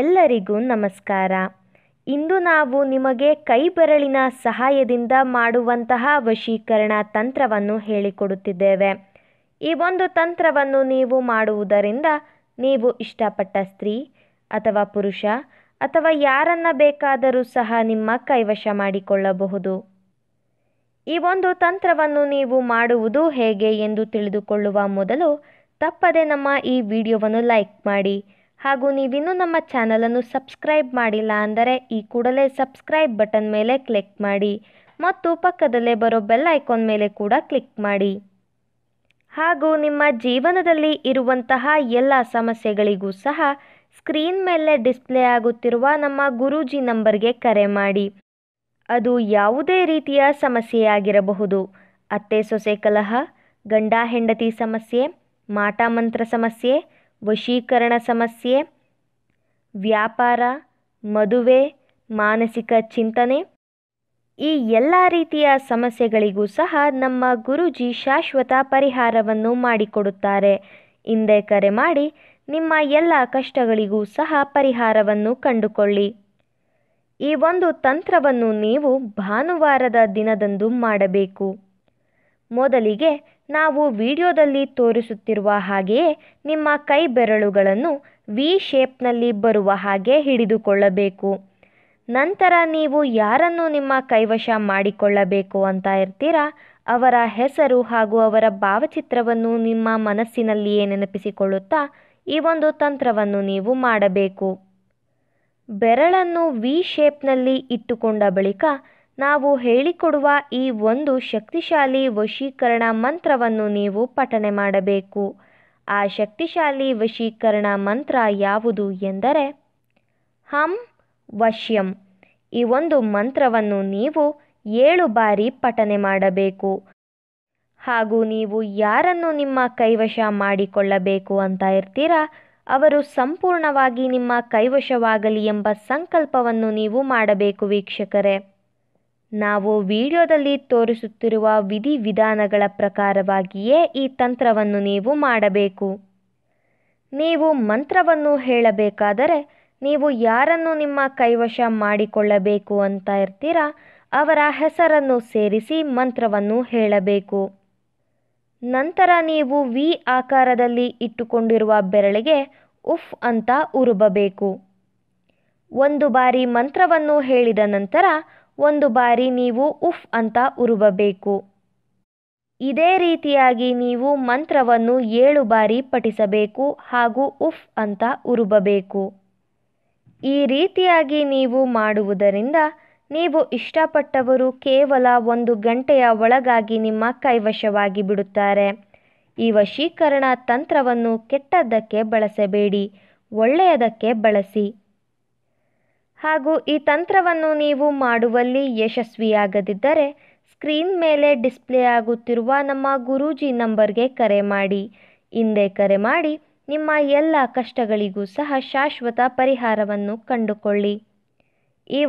ಎಲ್ಲರಿಗೂ ನಮಸ್ಕಾರ ಇಂದು ನಾವು ನಿಮಗೆ ಕೈಬೆರಳಿನ ಸಹಾಯದಿಂದ ಮಾಡುವಂತಹ ವಶೀಕರಣ ತಂತ್ರವನ್ನು ಹೇಳಿಕೊಡುತ್ತಿದ್ದೇವೆ ಈ ಒಂದು ತಂತ್ರವನ್ನು ನೀವು ಮಾಡುವುದರಿಂದ ನೀವು ಇಷ್ಟಪಟ್ಟ ಸ್ತ್ರೀ ಅಥವಾ ಪುರುಷ ಅಥವಾ ಯಾರನ್ನ ಬೇಕಾದರೂ ಸಹ ನಿಮ್ಮ ಕೈವಶ ಮಾಡಿಕೊಳ್ಳಬಹುದು ಈ ಒಂದು ತಂತ್ರವನ್ನು ನೀವು ಮಾಡುವುದು ಹೇಗೆ ಎಂದು ತಿಳಿದುಕೊಳ್ಳುವ ಮೊದಲು ತಪ್ಪದೆ ನಮ್ಮ ಈ ವಿಡಿಯೋವನ್ನು ಲೈಕ್ ಮಾಡಿ ಹಾಗೂ ನೀವಿನ್ನೂ ನಮ್ಮ ಚಾನಲನ್ನು ಸಬ್ಸ್ಕ್ರೈಬ್ ಮಾಡಿಲ್ಲ ಅಂದರೆ ಈ ಕೂಡಲೇ ಸಬ್ಸ್ಕ್ರೈಬ್ ಬಟನ್ ಮೇಲೆ ಕ್ಲಿಕ್ ಮಾಡಿ ಮತ್ತು ಪಕ್ಕದಲ್ಲೇ ಬರೋ ಬೆಲ್ ಐಕಾನ್ ಮೇಲೆ ಕೂಡ ಕ್ಲಿಕ್ ಮಾಡಿ ಹಾಗೂ ನಿಮ್ಮ ಜೀವನದಲ್ಲಿ ಇರುವಂತಹ ಎಲ್ಲ ಸಮಸ್ಯೆಗಳಿಗೂ ಸಹ ಸ್ಕ್ರೀನ್ ಮೇಲೆ ಡಿಸ್ಪ್ಲೇ ಆಗುತ್ತಿರುವ ನಮ್ಮ ಗುರೂಜಿ ನಂಬರ್ಗೆ ಕರೆ ಮಾಡಿ ಅದು ಯಾವುದೇ ರೀತಿಯ ಸಮಸ್ಯೆಯಾಗಿರಬಹುದು ಅತ್ತೆ ಸೊಸೆ ಕಲಹ ಗಂಡ ಹೆಂಡತಿ ಸಮಸ್ಯೆ ಮಾಟ ಮಂತ್ರ ಸಮಸ್ಯೆ ವಶೀಕರಣ ಸಮಸ್ಯೆ ವ್ಯಾಪಾರ ಮದುವೆ ಮಾನಸಿಕ ಚಿಂತನೆ ಈ ಎಲ್ಲ ರೀತಿಯ ಸಮಸ್ಯೆಗಳಿಗೂ ಸಹ ನಮ್ಮ ಗುರುಜಿ ಶಾಶ್ವತ ಪರಿಹಾರವನ್ನು ಮಾಡಿಕೊಡುತ್ತಾರೆ ಹಿಂದೆ ಕರೆ ಮಾಡಿ ನಿಮ್ಮ ಎಲ್ಲ ಕಷ್ಟಗಳಿಗೂ ಸಹ ಪರಿಹಾರವನ್ನು ಕಂಡುಕೊಳ್ಳಿ ಈ ಒಂದು ತಂತ್ರವನ್ನು ನೀವು ಭಾನುವಾರದ ದಿನದಂದು ಮಾಡಬೇಕು ಮೊದಲಿಗೆ ನಾವು ವಿಡಿಯೋದಲ್ಲಿ ತೋರಿಸುತ್ತಿರುವ ಹಾಗೆಯೇ ನಿಮ್ಮ ಕೈ ಬೆರಳುಗಳನ್ನು ವಿ ಶೇಪ್ನಲ್ಲಿ ಬರುವ ಹಾಗೆ ಹಿಡಿದುಕೊಳ್ಳಬೇಕು ನಂತರ ನೀವು ಯಾರನ್ನು ನಿಮ್ಮ ಕೈವಶ ಮಾಡಿಕೊಳ್ಳಬೇಕು ಅಂತ ಇರ್ತೀರಾ ಅವರ ಹೆಸರು ಹಾಗೂ ಅವರ ಭಾವಚಿತ್ರವನ್ನು ನಿಮ್ಮ ಮನಸ್ಸಿನಲ್ಲಿಯೇ ನೆನಪಿಸಿಕೊಳ್ಳುತ್ತಾ ಈ ಒಂದು ತಂತ್ರವನ್ನು ನೀವು ಮಾಡಬೇಕು ಬೆರಳನ್ನು ವಿ ಶೇಪ್ನಲ್ಲಿ ಇಟ್ಟುಕೊಂಡ ಬಳಿಕ ನಾವು ಹೇಳಿಕೊಡುವ ಈ ಒಂದು ಶಕ್ತಿಶಾಲಿ ವಶೀಕರಣ ಮಂತ್ರವನ್ನು ನೀವು ಪಠನೆ ಮಾಡಬೇಕು ಆ ಶಕ್ತಿಶಾಲಿ ವಶೀಕರಣ ಮಂತ್ರ ಯಾವುದು ಎಂದರೆ ಹಂ ವಶ್ಯಂ ಈ ಒಂದು ಮಂತ್ರವನ್ನು ನೀವು ಏಳು ಬಾರಿ ಪಠನೆ ಮಾಡಬೇಕು ಹಾಗೂ ನೀವು ಯಾರನ್ನು ನಿಮ್ಮ ಕೈವಶ ಮಾಡಿಕೊಳ್ಳಬೇಕು ಅಂತ ಇರ್ತೀರಾ ಅವರು ಸಂಪೂರ್ಣವಾಗಿ ನಿಮ್ಮ ಕೈವಶವಾಗಲಿ ಎಂಬ ಸಂಕಲ್ಪವನ್ನು ನೀವು ಮಾಡಬೇಕು ವೀಕ್ಷಕರೇ ನಾವು ವಿಡಿಯೋದಲ್ಲಿ ತೋರಿಸುತ್ತಿರುವ ವಿಧಿವಿಧಾನಗಳ ಪ್ರಕಾರವಾಗಿಯೇ ಈ ತಂತ್ರವನ್ನು ನೀವು ಮಾಡಬೇಕು ನೀವು ಮಂತ್ರವನ್ನು ಹೇಳಬೇಕಾದರೆ ನೀವು ಯಾರನ್ನು ನಿಮ್ಮ ಕೈವಶ ಮಾಡಿಕೊಳ್ಳಬೇಕು ಅಂತ ಇರ್ತೀರ ಅವರ ಹೆಸರನ್ನು ಸೇರಿಸಿ ಮಂತ್ರವನ್ನು ಹೇಳಬೇಕು ನಂತರ ನೀವು ವಿ ಆಕಾರದಲ್ಲಿ ಇಟ್ಟುಕೊಂಡಿರುವ ಬೆರಳಿಗೆ ಉಫ್ ಅಂತ ಉರುಬಬೇಕು ಒಂದು ಬಾರಿ ಮಂತ್ರವನ್ನು ಹೇಳಿದ ನಂತರ ಒಂದು ಬಾರಿ ನೀವು ಉಫ್ ಅಂತ ಉರುಬಬೇಕು ಇದೇ ರೀತಿಯಾಗಿ ನೀವು ಮಂತ್ರವನ್ನು ಏಳು ಬಾರಿ ಪಠಿಸಬೇಕು ಹಾಗೂ ಉಫ್ ಅಂತ ಉರುಬಬೇಕು ಈ ರೀತಿಯಾಗಿ ನೀವು ಮಾಡುವುದರಿಂದ ನೀವು ಇಷ್ಟಪಟ್ಟವರು ಕೇವಲ ಒಂದು ಗಂಟೆಯ ಒಳಗಾಗಿ ನಿಮ್ಮ ಕೈವಶವಾಗಿ ಬಿಡುತ್ತಾರೆ ಈ ವಶೀಕರಣ ತಂತ್ರವನ್ನು ಕೆಟ್ಟದ್ದಕ್ಕೆ ಬಳಸಬೇಡಿ ಒಳ್ಳೆಯದಕ್ಕೆ ಬಳಸಿ ಹಾಗೂ ಈ ತಂತ್ರವನ್ನು ನೀವು ಮಾಡುವಲ್ಲಿ ಯಶಸ್ವಿಯಾಗದಿದ್ದರೆ ಸ್ಕ್ರೀನ್ ಮೇಲೆ ಡಿಸ್ಪ್ಲೇ ಆಗುತ್ತಿರುವ ನಮ್ಮ ಗುರೂಜಿ ನಂಬರ್ಗೆ ಕರೆ ಮಾಡಿ ಹಿಂದೆ ಕರೆ ಮಾಡಿ ನಿಮ್ಮ ಎಲ್ಲ ಕಷ್ಟಗಳಿಗೂ ಸಹ ಶಾಶ್ವತ ಪರಿಹಾರವನ್ನು ಕಂಡುಕೊಳ್ಳಿ ಈ